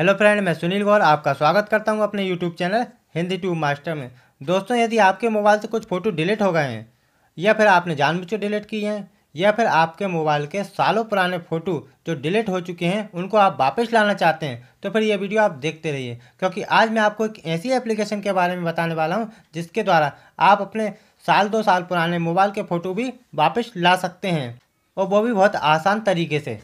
hello friend मैं सुनील गौर आपका स्वागत करता हूं अपने YouTube channel Hindi tube master में दोस्तों यदि आपके मोबाइल से कुछ फ़ोटो डिलीट हो गए हैं या फिर आपने जानबूझ डिलीट किए हैं या फिर आपके मोबाइल के सालों पुराने फ़ोटो जो डिलीट हो चुके हैं उनको आप वापस लाना चाहते हैं तो फिर ये वीडियो आप देखते रहिए क्योंकि आज मैं आपको एक ऐसी एप्लीकेशन के बारे में बताने वाला हूँ जिसके द्वारा आप अपने साल दो साल पुराने मोबाइल के फ़ोटो भी वापस ला सकते हैं और वो भी बहुत आसान तरीके से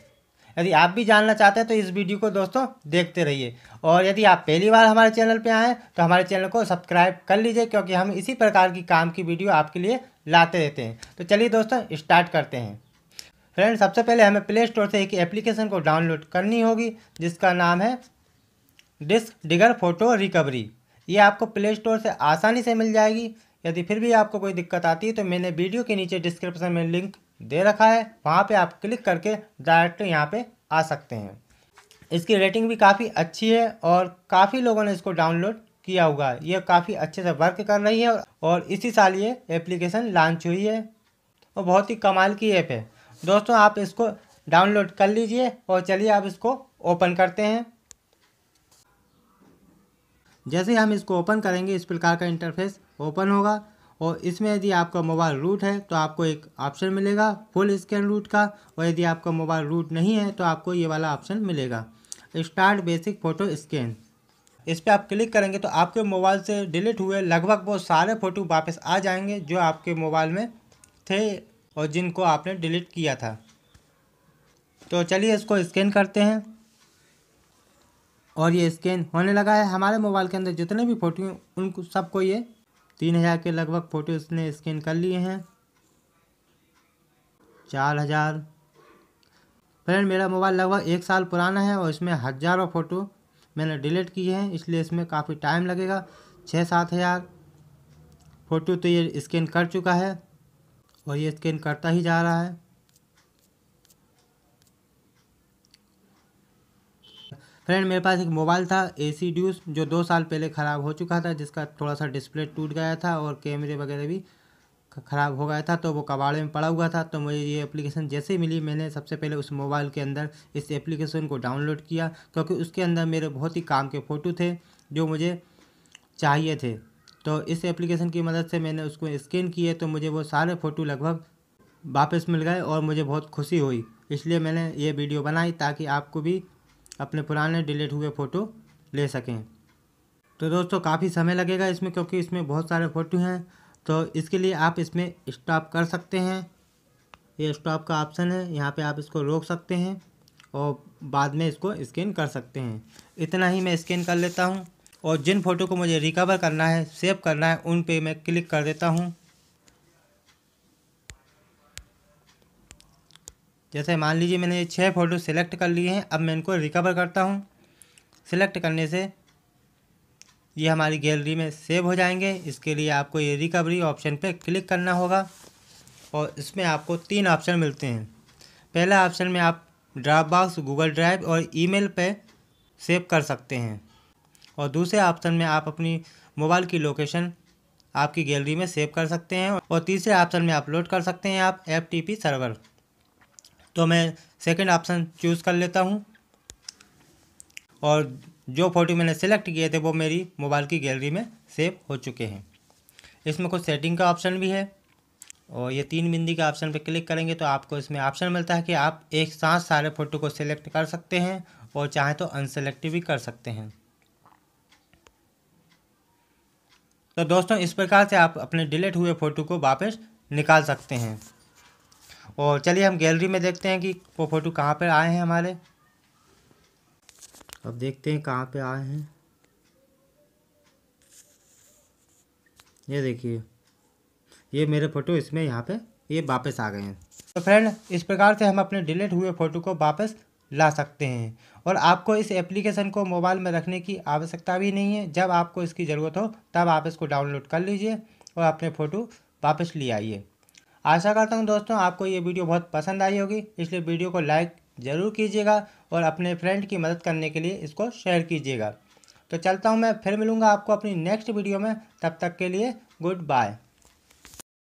यदि आप भी जानना चाहते हैं तो इस वीडियो को दोस्तों देखते रहिए और यदि आप पहली बार हमारे चैनल पर आएँ तो हमारे चैनल को सब्सक्राइब कर लीजिए क्योंकि हम इसी प्रकार की काम की वीडियो आपके लिए लाते रहते हैं तो चलिए दोस्तों स्टार्ट करते हैं फ्रेंड सबसे पहले हमें प्ले स्टोर से एक एप्लीकेशन को डाउनलोड करनी होगी जिसका नाम है डिस्क डिगर फोटो रिकवरी ये आपको प्ले स्टोर से आसानी से मिल जाएगी यदि फिर भी आपको कोई दिक्कत आती है तो मैंने वीडियो के नीचे डिस्क्रिप्शन में लिंक दे रखा है वहाँ पे आप क्लिक करके डायरेक्ट यहाँ पे आ सकते हैं इसकी रेटिंग भी काफ़ी अच्छी है और काफ़ी लोगों ने इसको डाउनलोड किया हुआ है ये काफ़ी अच्छे से वर्क कर रही है और इसी साल ये एप्लीकेशन लॉन्च हुई है और बहुत ही कमाल की ऐप है दोस्तों आप इसको डाउनलोड कर लीजिए और चलिए आप इसको ओपन करते हैं जैसे हम इसको ओपन करेंगे इस प्रकार का इंटरफेस ओपन होगा और इसमें यदि आपका मोबाइल रूट है तो आपको एक ऑप्शन मिलेगा फुल स्कैन रूट का और यदि आपका मोबाइल रूट नहीं है तो आपको ये वाला ऑप्शन मिलेगा स्टार्ट बेसिक फ़ोटो स्कैन इस पर आप क्लिक करेंगे तो आपके मोबाइल से डिलीट हुए लगभग वो सारे फ़ोटो वापस आ जाएंगे जो आपके मोबाइल में थे और जिनको आपने डिलीट किया था तो चलिए इसको स्कैन करते हैं और ये स्कैन होने लगा है हमारे मोबाइल के अंदर जितने भी फ़ोटो हैं उन सबको ये तीन हज़ार के लगभग फ़ोटो उसने स्कैन कर लिए हैं चार हज़ार फ्रेंड मेरा मोबाइल लगभग एक साल पुराना है और इसमें हज़ारों फ़ोटो मैंने डिलीट किए हैं इसलिए इसमें काफ़ी टाइम लगेगा छः सात हज़ार फ़ोटो तो ये स्कैन कर चुका है और ये स्कैन करता ही जा रहा है फ्रेंड मेरे पास एक मोबाइल था ए सी ड्यूस जो दो साल पहले ख़राब हो चुका था जिसका थोड़ा सा डिस्प्ले टूट गया था और कैमरे वगैरह भी ख़राब हो गया था तो वो कबाड़े में पड़ा हुआ था तो मुझे ये एप्लीकेशन जैसे ही मिली मैंने सबसे पहले उस मोबाइल के अंदर इस एप्लीकेशन को डाउनलोड किया क्योंकि उसके अंदर मेरे बहुत ही काम के फ़ोटो थे जो मुझे चाहिए थे तो इस एप्लीकेशन की मदद से मैंने उसको स्कैन किए तो मुझे वो सारे फ़ोटो लगभग वापस मिल गए और मुझे बहुत खुशी हुई इसलिए मैंने ये वीडियो बनाई ताकि आपको भी अपने पुराने डिलीट हुए फ़ोटो ले सकें तो दोस्तों काफ़ी समय लगेगा इसमें क्योंकि इसमें बहुत सारे फ़ोटो हैं तो इसके लिए आप इसमें स्टॉप कर सकते हैं ये स्टॉप का ऑप्शन है यहाँ पे आप इसको रोक सकते हैं और बाद में इसको स्कैन कर सकते हैं इतना ही मैं स्कैन कर लेता हूँ और जिन फ़ोटो को मुझे रिकवर करना है सेव करना है उन पर मैं क्लिक कर देता हूँ जैसे मान लीजिए मैंने ये छः फ़ोटो सिलेक्ट कर लिए हैं अब मैं इनको रिकवर करता हूँ सिलेक्ट करने से ये हमारी गैलरी में सेव हो जाएंगे इसके लिए आपको ये रिकवरी ऑप्शन पे क्लिक करना होगा और इसमें आपको तीन ऑप्शन मिलते हैं पहला ऑप्शन में आप ड्राप बॉक्स गूगल ड्राइव और ईमेल पे सेव कर सकते हैं और दूसरे ऑप्शन में आप अपनी मोबाइल की लोकेशन आपकी गैलरी में सेव कर सकते हैं और तीसरे ऑप्शन में अपलोड कर सकते हैं आप एफ सर्वर तो मैं सेकंड ऑप्शन चूज़ कर लेता हूँ और जो फ़ोटो मैंने सेलेक्ट किए थे वो मेरी मोबाइल की गैलरी में सेव हो चुके हैं इसमें कुछ सेटिंग का ऑप्शन भी है और ये तीन बिंदी के ऑप्शन पर क्लिक करेंगे तो आपको इसमें ऑप्शन मिलता है कि आप एक साथ सारे फ़ोटो को सिलेक्ट कर सकते हैं और चाहे तो अनसेलेक्ट भी कर सकते हैं तो दोस्तों इस प्रकार से आप अपने डिलीट हुए फ़ोटो को वापस निकाल सकते हैं और चलिए हम गैलरी में देखते हैं कि वो फ़ोटो कहाँ पर आए हैं हमारे अब देखते हैं कहाँ पे आए हैं ये देखिए ये मेरे फ़ोटो इसमें यहाँ पे ये वापस आ गए हैं तो फ्रेंड इस प्रकार से हम अपने डिलीट हुए फ़ोटो को वापस ला सकते हैं और आपको इस एप्लीकेशन को मोबाइल में रखने की आवश्यकता भी नहीं है जब आपको इसकी ज़रूरत हो तब आप इसको डाउनलोड कर लीजिए और अपने फ़ोटो वापस ले आइए आशा करता हूँ दोस्तों आपको ये वीडियो बहुत पसंद आई होगी इसलिए वीडियो को लाइक ज़रूर कीजिएगा और अपने फ्रेंड की मदद करने के लिए इसको शेयर कीजिएगा तो चलता हूँ मैं फिर मिलूँगा आपको अपनी नेक्स्ट वीडियो में तब तक के लिए गुड बाय